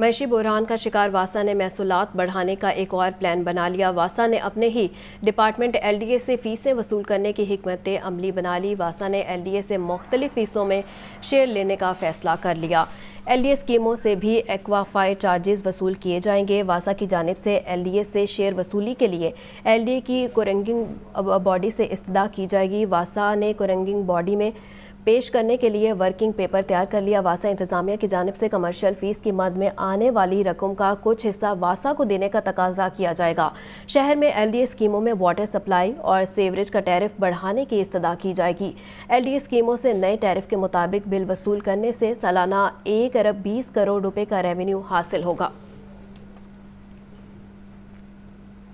महेशी बुरहान का शिकार वासा ने महसूलत बढ़ाने का एक और प्लान बना लिया वासा ने अपने ही डिपार्टमेंट एल डी ए से फ़ीसें वसूल करने की हमत अमली बना ली वासा ने एल डी ए से मुख्तलिफ़ फ़ीसों में शेयर लेने का फ़ैसला कर लिया एल डी स्कीमों से भी एक्वाफाई चार्जेस वसूल किए जाएंगे वासा की जानब से एल डी से शेयर वसूली के लिए एल डी की कुरंगिंग बॉडी से इस्तः की जाएगी वासा ने कुरंगिंग बॉडी में पेश करने के लिए वर्किंग पेपर तैयार कर लिया वासा इंतजामिया की जानब से कमर्शियल फीस की मद में आने वाली रकम का कुछ हिस्सा वासा को देने का तकाजा किया जाएगा शहर में एल डी ए स्कीमों में वाटर सप्लाई और सेवरेज का टैरिफ बढ़ाने की इस्तः की जाएगी एल डी ए स्कीमों से नए टैरिफ के मुताबिक बिल वसूल करने से सालाना एक अरब बीस करोड़ रुपये का रेवेन्यू हासिल होगा